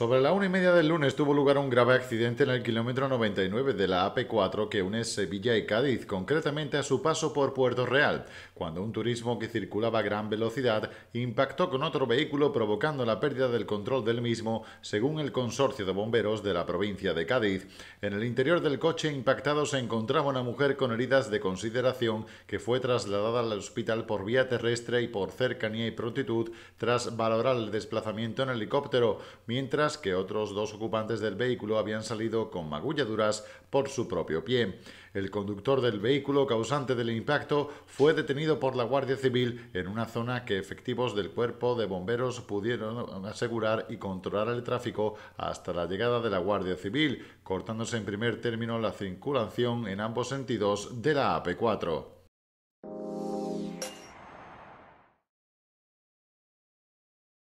Sobre la una y media del lunes tuvo lugar un grave accidente en el kilómetro 99 de la AP4 que une Sevilla y Cádiz, concretamente a su paso por Puerto Real, cuando un turismo que circulaba a gran velocidad impactó con otro vehículo provocando la pérdida del control del mismo, según el consorcio de bomberos de la provincia de Cádiz. En el interior del coche impactado se encontraba una mujer con heridas de consideración que fue trasladada al hospital por vía terrestre y por cercanía y prontitud tras valorar el desplazamiento en helicóptero, mientras que otros dos ocupantes del vehículo habían salido con magulladuras por su propio pie. El conductor del vehículo causante del impacto fue detenido por la Guardia Civil en una zona que efectivos del cuerpo de bomberos pudieron asegurar y controlar el tráfico hasta la llegada de la Guardia Civil, cortándose en primer término la circulación en ambos sentidos de la AP4.